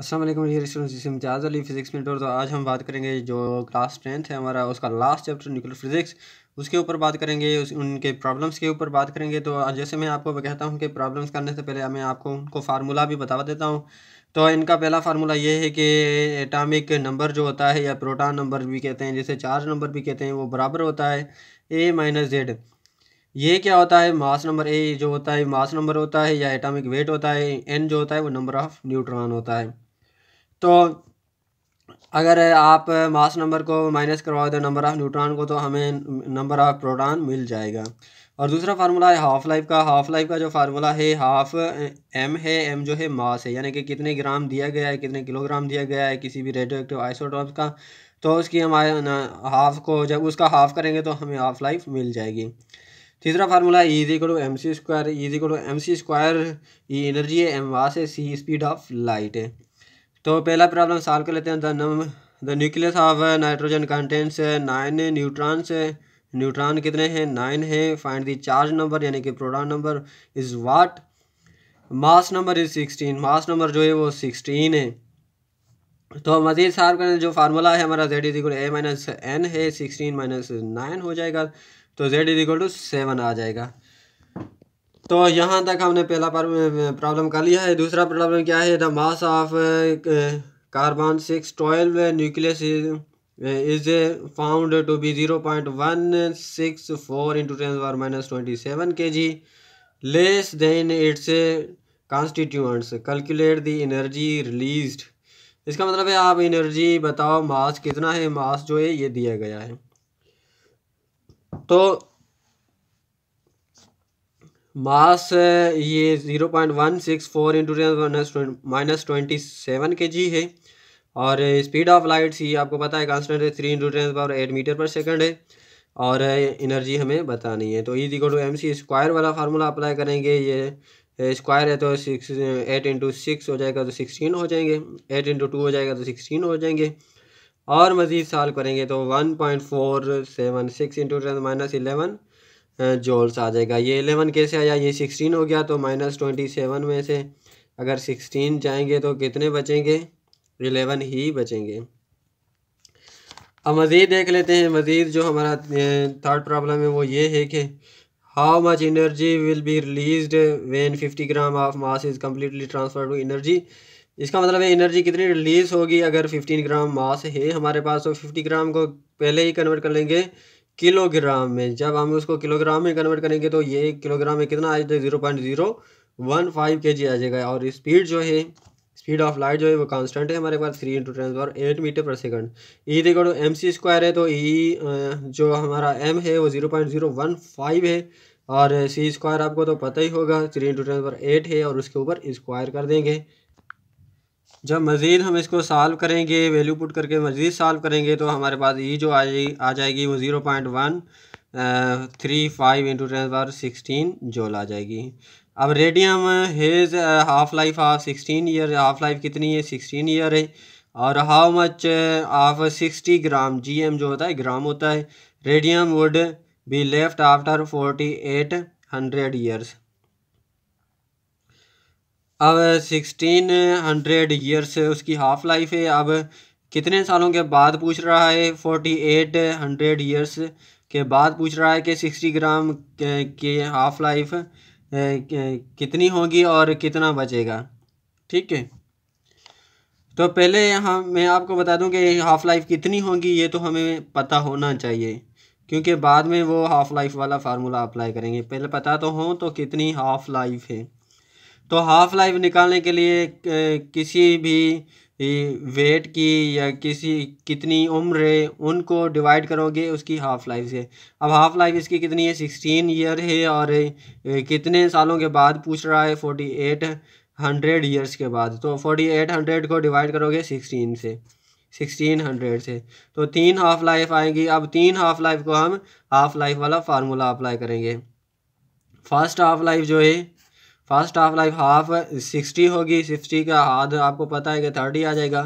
असलम जिसम इम्तियाज़ अली फिज़िक्स में तो आज हम बात करेंगे जो क्लास टेंथ है हमारा उसका लास्ट चैप्टर न्यूक्लियर फिज़िक्स उसके ऊपर बात करेंगे उस उनके प्रॉब्लम्स के ऊपर बात करेंगे तो जैसे मैं आपको कहता हूँ कि प्रॉब्लम्स करने से पहले मैं आपको उनको फार्मूला भी बता देता हूँ तो इनका पहला फार्मूला ये है कि एटामिक नंबर जो होता है या प्रोटान नंबर भी कहते हैं जैसे चार्ज नंबर भी कहते हैं वो बराबर होता है ए माइनस जेड ये क्या होता है मास नंबर ए जो होता है मास नंबर होता है या एटॉमिक वेट होता है एन जो होता है वो नंबर ऑफ़ न्यूट्रॉन होता है तो अगर आप मास नंबर को माइनस करवा दें तो नंबर ऑफ़ न्यूट्रॉन को तो हमें नंबर ऑफ़ प्रोटॉन मिल जाएगा और दूसरा फार्मूला है हाफ़ लाइफ का हाफ़ लाइफ का जो फार्मूला है हाफ एम है एम जो है मास है यानी कि कितने ग्राम दिया गया है कितने किलोग्राम दिया गया है किसी भी रेडियो एक्टिव आइसोटॉप का तो उसकी हम हाफ़ को जब उसका हाफ़ करेंगे तो हमें हाफ़ लाइफ मिल जाएगी तीसरा फार्मूला है ईजी को एम सी स्क्वायर ईजी को M C square E energy है एम मास है सी स्पीड ऑफ लाइट है तो पहला प्रॉब्लम सॉल्व कर लेते हैं the num the nucleus of nitrogen contents nine neutrons neutron कितने हैं नाइन है फाइंड द चार्ज नंबर यानी कि proton number is what mass number is sixteen mass number जो है वो सिक्सटीन है तो मजीद साफ करें जो फार्मूला है हमारा Z is equal A minus N है सिक्सटीन माइनस नाइन हो जाएगा तो Z is equal to seven आ जाएगा तो यहाँ तक हमने पहला प्रॉब्लम कर लिया है दूसरा प्रॉब्लम क्या है the mass of carbon six twelve nucleus is found to be zero point one six four into ten power minus twenty seven K G less than its constituents calculate the energy release इसका मतलब है आप energy बताओ मास कितना है मास जो है ये दिया गया है तो मास ये zero point one six four into ten minus twenty seven K G है और स्पीड ऑफ लाइट्स ये आपको पता है कांस्टेंट है three into ten power eight metre पर सेकंड है और एनर्जी eh, हमें बतानी है तो ये दिखो टू एम सी स्क्वायर वाला फार्मूला अप्लाई करेंगे ये स्क्वायर eh, है तो सिक्स एट इंटू सिक्स हो जाएगा तो सिक्सटीन हो जाएंगे एट इंटू टू हो जाएगा तो सिक्सटीन हो जाएंगे और मज़ीद साल करेंगे तो one point four seven six into ten minus eleven joules आ जाएगा ये एलेवन कैसे आया ये सिक्सटीन हो गया तो माइनस ट्वेंटी सेवन में से अगर सिक्सटीन जाएंगे तो कितने बचेंगे एलेवन ही बचेंगे अब मज़ीद देख लेते हैं मज़ीद जो हमारा थर्ड प्रॉब्लम है वो ये है कि how much energy will be release when fifty gram of mass is completely transfer to energy इसका मतलब है एनर्जी कितनी रिलीज़ होगी अगर फिफ्टीन ग्राम मास है हमारे पास तो फिफ्टी ग्राम को पहले ही कन्वर्ट कर लेंगे किलोग्राम में जब हम उसको किलोग्राम में कन्वर्ट करेंगे तो ये किलोग्राम में कितना आ जाएगा zero point zero one five K G आ जाएगा और स्पीड जो है स्पीड ऑफ लाइट जो है वो कांस्टेंट है हमारे पास three into ten power eight metre पर सेकंड ई देखो तो एम सी स्क्वायर है तो ई e, जो हमारा एम है वो zero point zero one five है और सी स्क्वायर आपको तो पता ही होगा three into ten power eight है और उसके ऊपर स्क्वायर कर देंगे जब मज़ीद हम इसको सॉल्व करेंगे वैल्यू पुट करके मज़ीद सॉल्व करेंगे तो हमारे पास ई e जो आ जाएगी आ जाएगी वो zero point one three five into ten power sixteen joule आ जाएगी अब radium has half life of sixteen year half life कितनी है सिक्सटीन ईयर है और how much of sixty gram G M जो होता है ग्राम होता है radium would be left after forty eight hundred years अब सिक्सटीन हंड्रेड ईयर्स उसकी हाफ़ लाइफ है अब कितने सालों के बाद पूछ रहा है फोर्टी एट हंड्रेड ईयर्स के बाद पूछ रहा है कि सिक्सटी ग्राम के, हाफ़ लाइफ कितनी होगी और कितना बचेगा ठीक है तो पहले हम मैं आपको बता दूं कि हाफ़ लाइफ कितनी होगी ये तो हमें पता होना चाहिए क्योंकि बाद में वो हाफ़ लाइफ वाला फार्मूला अप्लाई करेंगे पहले पता तो हो तो कितनी हाफ़ लाइफ है तो हाफ़ लाइफ निकालने के लिए किसी भी वेट की या किसी कितनी उम्र है उनको डिवाइड करोगे उसकी हाफ़ लाइफ से अब हाफ़ लाइफ इसकी कितनी है सिक्सटीन ईयर है और कितने सालों के बाद पूछ रहा है फोर्टी एट हंड्रेड ईयर्स के बाद तो फोर्टी एट हंड्रेड को डिवाइड करोगे सिक्सटीन से सिक्सटीन हंड्रेड से तो तीन हाफ लाइफ आएंगी अब तीन हाफ लाइफ को हम हाफ लाइफ वाला फार्मूला अप्लाई करेंगे फर्स्ट हाफ लाइफ जो है first half life half sixty होगी सिक्सटी का हाथ आपको पता है कि थर्टी आ जाएगा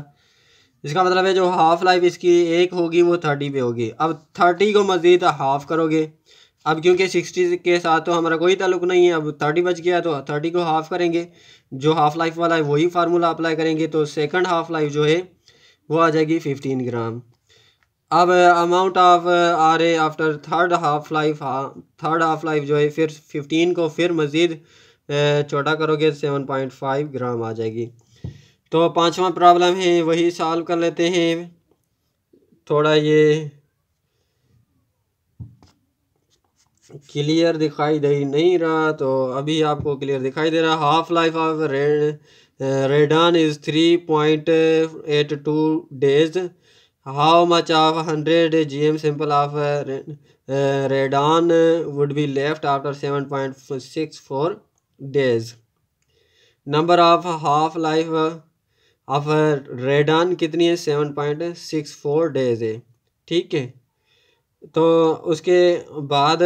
इसका मतलब है जो हाफ़ लाइफ इसकी एक होगी वो थर्टी पे होगी अब थर्टी को मज़ीद हाफ़ करोगे अब क्योंकि सिक्सटी के साथ तो हमारा कोई ताल्लुक नहीं है अब थर्टी बच गया तो थर्टी को हाफ़ करेंगे जो हाफ़ लाइफ वाला है वही फार्मूला अप्लाई करेंगे तो सेकंड हाफ़ लाइफ जो है वो आ जाएगी फिफ्टीन ग्राम अब अमाउंट ऑफ आर रहे after third half life third half life जो है फिर फिफ्टीन को फिर मज़ीद छोटा करोगे सेवन पॉइंट फाइव ग्राम आ जाएगी तो पांचवा प्रॉब्लम है वही सॉल्व कर लेते हैं थोड़ा ये क्लियर दिखाई दे नहीं रहा तो अभी आपको क्लियर दिखाई दे रहा half life of red radon is three point eight two days how much of hundred G M sample of radon would be left after seven point six four days number of half life of radon कितनी है seven point six four days है ठीक है तो उसके बाद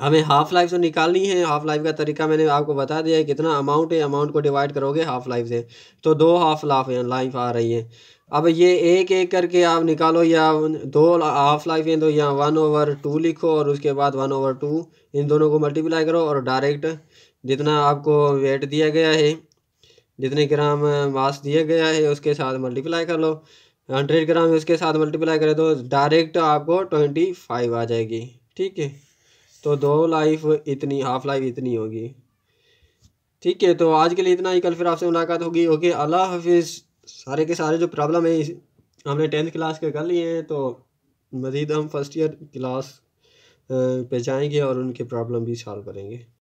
हमें half life तो निकालनी है हाफ लाइफ का तरीका मैंने आपको बता दिया है कितना अमाउंट है अमाउंट को डिवाइड करोगे हाफ लाइफ से तो दो हाफ लाफ लाइफ आ रही है अब ये एक एक करके आप निकालो या दो हाफ लाइफ हैं तो यहाँ वन ओवर टू लिखो और उसके बाद वन ओवर टू इन दोनों को मल्टीप्लाई करो और डायरेक्ट जितना आपको वेट दिया गया है जितने ग्राम मास दिया गया है उसके साथ मल्टीप्लाई कर लो हंड्रेड ग्राम उसके साथ मल्टीप्लाई करें तो डायरेक्ट आपको ट्वेंटी फाइव आ जाएगी ठीक है तो दो लाइफ इतनी हाफ लाइफ इतनी होगी ठीक है तो आज के लिए इतना ही कल फिर आपसे मुलाकात होगी ओके अल्लाह हाफिज़ सारे के सारे जो प्रॉब्लम है हमने टेंथ क्लास के कर लिए हैं तो मज़ीद हम फर्स्ट ईयर क्लास पे जाएंगे और उनके प्रॉब्लम भी सॉल्व करेंगे